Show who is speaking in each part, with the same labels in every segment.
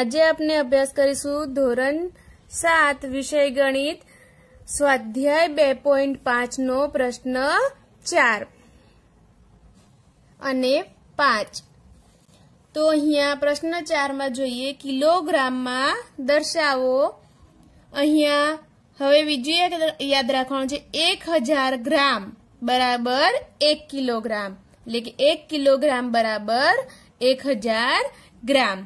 Speaker 1: આજે આપણે અભ્યાસ કરીશું ધોરણ સાત વિષય ગણિત સ્વાધ્યાય બે પોઈન્ટ પાંચનો પ્રશ્ન ચાર અને પાંચ તો અહીંયા પ્રશ્ન ચારમાં જોઈએ કિલોગ્રામમાં દર્શાવો અહીંયા હવે બીજું એક યાદ રાખવાનું છે એક હજાર ગ્રામ બરાબર એક કિલોગ્રામ એટલે કે એક કિલોગ્રામ બરાબર એક હજાર ગ્રામ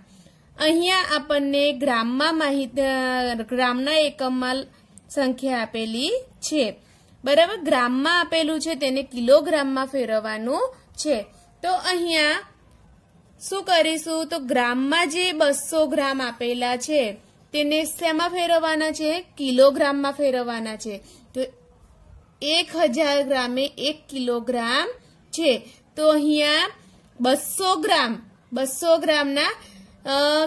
Speaker 1: અહીંયા આપણને ગ્રામમાં માહિતી ગ્રામના એકમમાં સંખ્યા આપેલી છે બરાબર ગ્રામમાં આપેલું છે તેને કિલોગ્રામમાં ફેરવવાનું છે તો અહીંયા શું કરીશું તો ગ્રામમાં જે બસો ગ્રામ આપેલા છે તેને શેમાં ફેરવવાના છે કિલોગ્રામમાં ફેરવવાના છે તો એક હજાર ગ્રામે એક કિલોગ્રામ છે તો અહીંયા બસો ગ્રામ બસો ગ્રામના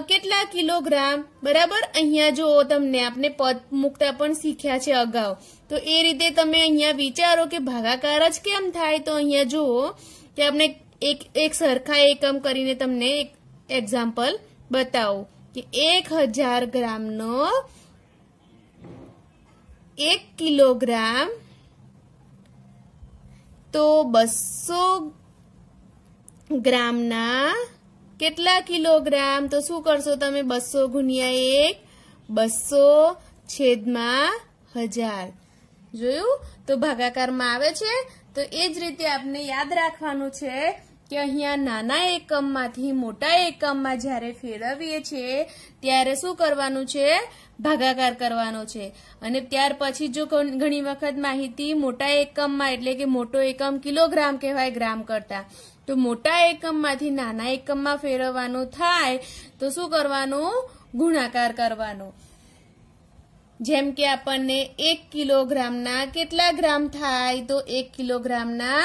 Speaker 1: કેટલા કિલોગ્રામ બરાબર અહીંયા જો તમને આપણે પદ મૂકતા પણ શીખ્યા છે અગાઉ તો એ રીતે તમે અહીંયા વિચારો કે ભાગાકાર જ કેમ થાય તો અહીંયા જુઓ કે આપણે એક એક સરખા એકમ કરીને તમને એક એક્ઝામ્પલ બતાવું કે એક હજાર ગ્રામનો એક કિલોગ્રામ તો બસો ગ્રામના કેટલા કિલોગ્રામ તો શું કરશો તમે બસો ગુણ્યા એક બસો છેદમાં હજાર જોયું તો ભાગાકારમાં આવે છે તો એ જ રીતે આપણે યાદ રાખવાનું છે કે અહીંયા નાના એકમમાંથી મોટા એકમમાં જ્યારે ફેરવીએ છીએ ત્યારે શું કરવાનું છે ભાગાકાર કરવાનો છે અને ત્યાર પછી જો ઘણી વખત માહિતી મોટા એકમમાં એટલે કે મોટો એકમ કિલોગ્રામ કહેવાય ગ્રામ કરતાં તો મોટા એકમમાંથી નાના એકમમાં ફેરવવાનું થાય તો શું કરવાનું ગુણાકાર કરવાનો જેમ કે આપણને એક કિલોગ્રામના કેટલા ગ્રામ થાય તો એક કિલોગ્રામના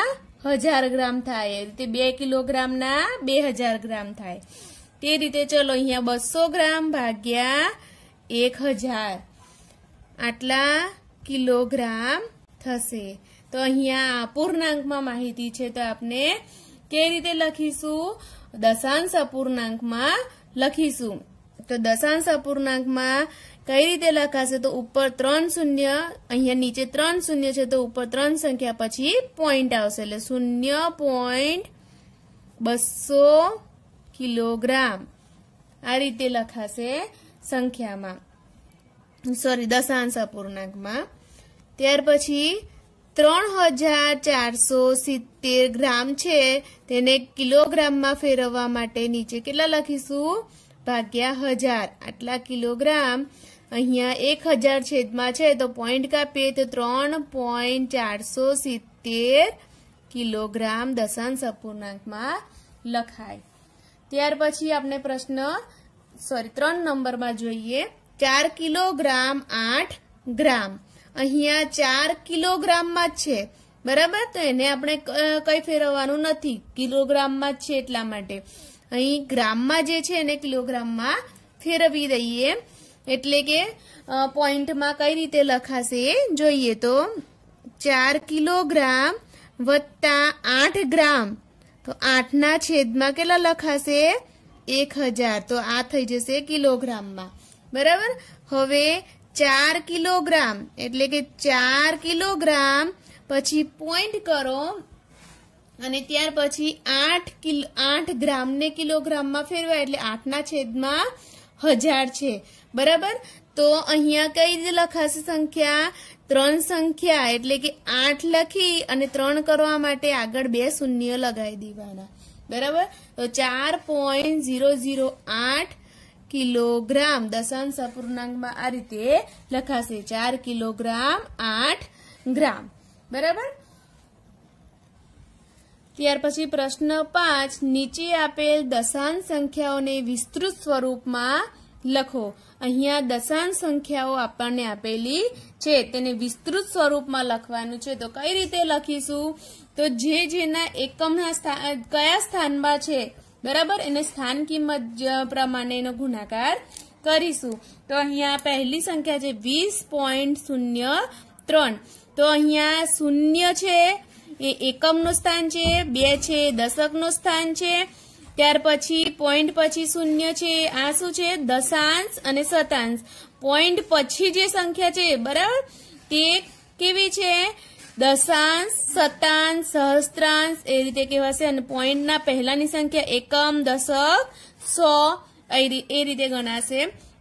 Speaker 1: હજાર ગ્રામ થાય એ રીતે બે કિલોગ્રામના બે હજાર ગ્રામ થાય તે રીતે ચલો અહીંયા બસો ગ્રામ ભાગ્યા એક હજાર આટલા કિલોગ્રામ થશે તો અહીંયા પૂર્ણાંકમાં માહિતી છે તો આપણે કે રીતે લખીશું દશાંશ અપૂર્ણાંકમાં લખીશું તો દશાંશ અપૂર્ણાંકમાં કઈ રીતે લખાશે તો ઉપર ત્રણ શૂન્ય અહીંયા નીચે ત્રણ શૂન્ય છે તો ઉપર ત્રણ સંખ્યા પછી પોઈન્ટ આવશે એટલે શૂન્ય પોઈન્ટ બસો કિલોગ્રામ આ રીતે લખાશે સંખ્યામાં સોરી દશાંશ અપૂર્ણાંકમાં ત્યાર પછી ત્રણ હજાર ચારસો સિત્તેર ગ્રામ છે તેને કિલોગ્રામમાં ફેરવવા માટે નીચે કેટલા લખીશું ભાગ્યા હજાર આટલા કિલોગ્રામ અહીંયા એક હજાર છેદમાં છે તો પોઈન્ટ કાપીએ તો ત્રણ પોઈન્ટ ચારસો સિત્તેર કિલોગ્રામ દશાંશ અપૂર્ણાંકમાં લખાય ત્યાર પછી આપણે પ્રશ્ન સોરી ત્રણ નંબરમાં જોઈએ ચાર કિલોગ્રામ આઠ ગ્રામ અહીંયા ચાર કિલોગ્રામમાં જ છે બરાબર તો એને આપણે કઈ ફેરવવાનું નથી કિલોગ્રામમાં જ છે એટલા માટે અહીં ગ્રામમાં જે છે એને કિલોગ્રામમાં ફેરવી દઈએ એટલે કે પોઈન્ટમાં કઈ રીતે લખાશે જોઈએ તો ચાર કિલોગ્રામ વત્તા આઠ ગ્રામ તો આઠના છેદમાં કેટલા લખાશે એક હજાર તો આ થઈ જશે કિલોગ્રામમાં બરાબર હવે ચાર કિલોગ્રામ એટલે કે ચાર કિલોગ્રામ પછી પોઈન્ટ કરો અને ત્યાર પછી આઠ કિલો આઠ ગ્રામને કિલોગ્રામમાં ફેરવાય એટલે આઠના છેદમાં હજાર છે બરાબર તો અહીંયા કઈ રીતે લખાશે સંખ્યા ત્રણ સંખ્યા એટલે કે આઠ લખી અને ત્રણ કરવા માટે આગળ બે શૂન્ય લગાવી દેવાના બરાબર તો ચાર પોઈન્ટ ઝીરો ઝીરો આઠ કિલોગ્રામ દશાંશ અપૂર્ણાંકમાં આ રીતે લખાશે ચાર કિલોગ્રામ આઠ ગ્રામ બરાબર ત્યાર પછી પ્રશ્ન પાંચ નીચે આપેલ દશાંશ સંખ્યાઓને વિસ્તૃત સ્વરૂપમાં લખો અહીંયા દશાંશ સંખ્યાઓ આપણને આપેલી છે તેને વિસ્તૃત સ્વરૂપમાં લખવાનું છે તો કઈ રીતે લખીશું તો જે જેના એકમના કયા સ્થાનમાં છે બરાબર એને સ્થાન કિંમત પ્રમાણે એનો ગુણાકાર કરીશું તો અહીંયા પહેલી સંખ્યા છે વીસ પોઈન્ટ શૂન્ય ત્રણ તો અહીંયા શૂન્ય છે એ એકમનું સ્થાન છે બે છે દશકનું સ્થાન છે ત્યાર પછી પોઈન્ટ પછી શૂન્ય છે આ શું છે દશાંશ અને શતાંશ પોઈન્ટ પછી જે સંખ્યા છે બરાબર તે કેવી છે दशांश सत्तांश सहस्त्रांश ए रीते कहवाइंट पहला संख्या एकम दशक सौ ए रीते गणा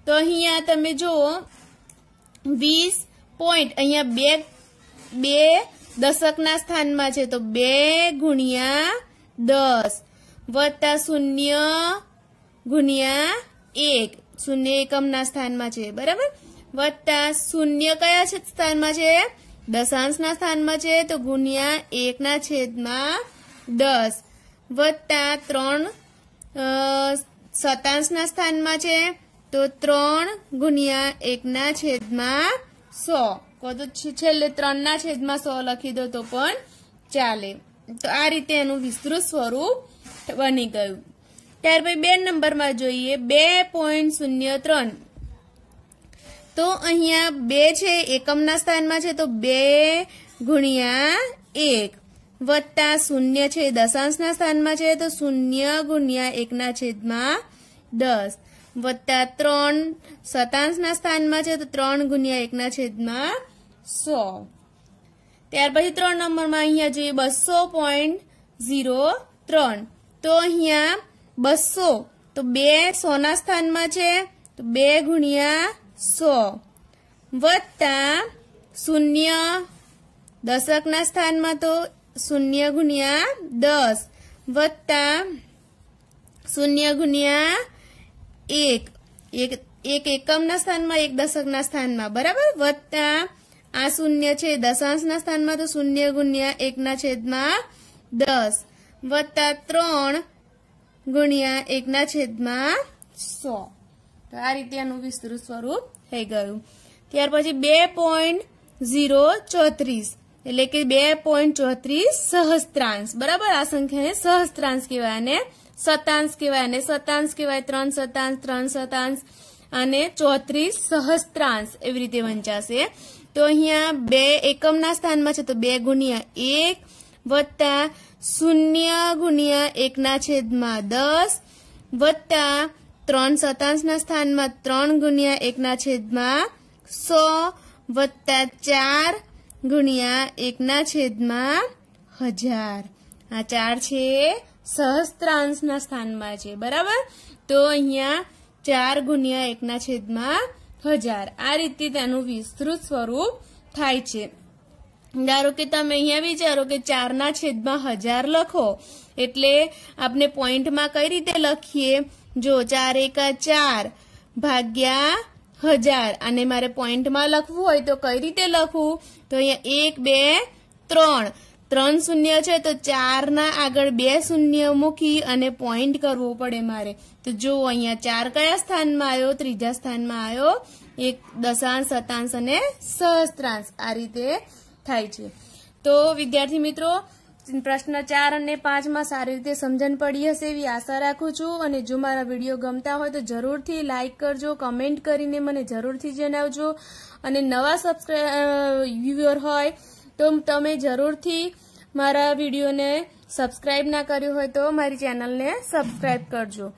Speaker 1: तो अह ते जो वीस पॉइंट अह दशक न स्थान में तो बे गुणिया दस वत्ता शून्य गुणिया एक शून्य एकम स्थान में बराबर वत्ता शून्य क्या स्थान में દશાંશના સ્થાનમાં છે તો ગુણ્યા એકના છેદમાં દસ વત્તા ત્રણ સતાંશના સ્થાનમાં છે તો ત્રણ ગુણ્યા એકના છેદમાં સો કહો તો છેલ્લે ત્રણના છેદમાં સો લખી દો તો પણ ચાલે તો આ રીતે એનું વિસ્તૃત સ્વરૂપ બની ગયું ત્યાર પછી બે નંબરમાં જોઈએ બે પોઈન્ટ શૂન્ય ત્રણ તો અહીંયા બે છે એકમના સ્થાનમાં છે તો બે ગુણ્યા એક વત્તા શૂન્ય છે દશાંશના સ્થાનમાં છે તો શૂન્ય ગુણ્યા એકના છેદમાં દસ વત્તા ત્રણ સતાંશના સ્થાનમાં છે તો ત્રણ ગુણ્યા એકના છેદમાં સો ત્યાર પછી ત્રણ નંબરમાં અહીંયા જોઈએ બસો પોઈન્ટ ઝીરો ત્રણ તો અહીંયા બસો તો બે સોના સ્થાનમાં છે તો બે ગુણ્યા સો વત્તા શૂન્ય દશકના સ્થાનમાં તો શૂન્ય ગુણ્યા દસ વત્તા શૂન્ય ગુણ્યા એક એક એકમના સ્થાનમાં એક દશકના સ્થાનમાં બરાબર વત્તા આ શૂન્ય છે દશાંશના સ્થાનમાં તો શૂન્ય ગુણ્યા એકના છેદમાં દસ વત્તા ત્રણ ગુણ્યા એકના છેદમાં સો તો આ રીતે એનું વિસ્તૃત સ્વરૂપ થઈ ગયું ત્યાર પછી બે પોઈન્ટ ઝીરો ચોત્રીસ એટલે કે બે પોઈન્ટ ચોત્રીસ સહસ્ત્રાંશ બરાબર આ સંખ્યાને સહસ્ત્રાંશ કહેવાય અને સતાંશ કહેવાય અને સતાંશ કહેવાય ત્રણ સતાંશ ત્રણ સતાંશ અને ચોત્રીસ સહસ્ત્રાંશ એવી રીતે વંચાશે તો અહીંયા બે એકમના સ્થાનમાં છે તો બે ગુણ્યા એક વત્તા શૂન્ય ગુણ્યા એકના છેદમાં દસ વત્તા ત્રણ સતાંશના સ્થાનમાં ત્રણ ગુણ્યા એકના છેદમાં સો વત્તા ચાર ગુણ્યા એકના છેદમાં હજાર આ ચાર છે સહસ્ત્રાંશના સ્થાનમાં છે બરાબર તો અહીંયા ચાર ગુણ્યા એકના છેદમાં હજાર આ રીતે તેનું વિસ્તૃત સ્વરૂપ થાય છે ધારો કે તમે અહીંયા વિચારો કે ચારના છેદમાં હજાર લખો એટલે આપણે પોઈન્ટમાં કઈ રીતે લખીએ જો ચાર એકા ચાર ભાગ્યા હજાર અને મારે પોઈન્ટમાં લખવું હોય તો કઈ રીતે લખવું તો અહીંયા એક બે ત્રણ ત્રણ શૂન્ય છે તો ચારના આગળ બે શૂન્ય મૂકી અને પોઈન્ટ કરવું પડે મારે તો જો અહીંયા ચાર કયા સ્થાનમાં આવ્યો ત્રીજા સ્થાનમાં આવ્યો એક દશાંશ શતાંશ અને સહસ્ત્રાંશ આ રીતે થાય છે તો વિદ્યાર્થી મિત્રો પ્રશ્ન ચાર અને પાંચમાં સારી રીતે સમજણ પડી હશે એવી આશા રાખું છું અને જો મારા વિડીયો ગમતા હોય તો જરૂરથી લાઇક કરજો કમેન્ટ કરીને મને જરૂરથી જણાવજો અને નવા સબસ્ક્રાઈબ વ્યુઅર હોય તો તમે જરૂરથી મારા વિડીયોને સબસ્ક્રાઇબ ના કર્યું હોય તો મારી ચેનલને સબસ્ક્રાઇબ કરજો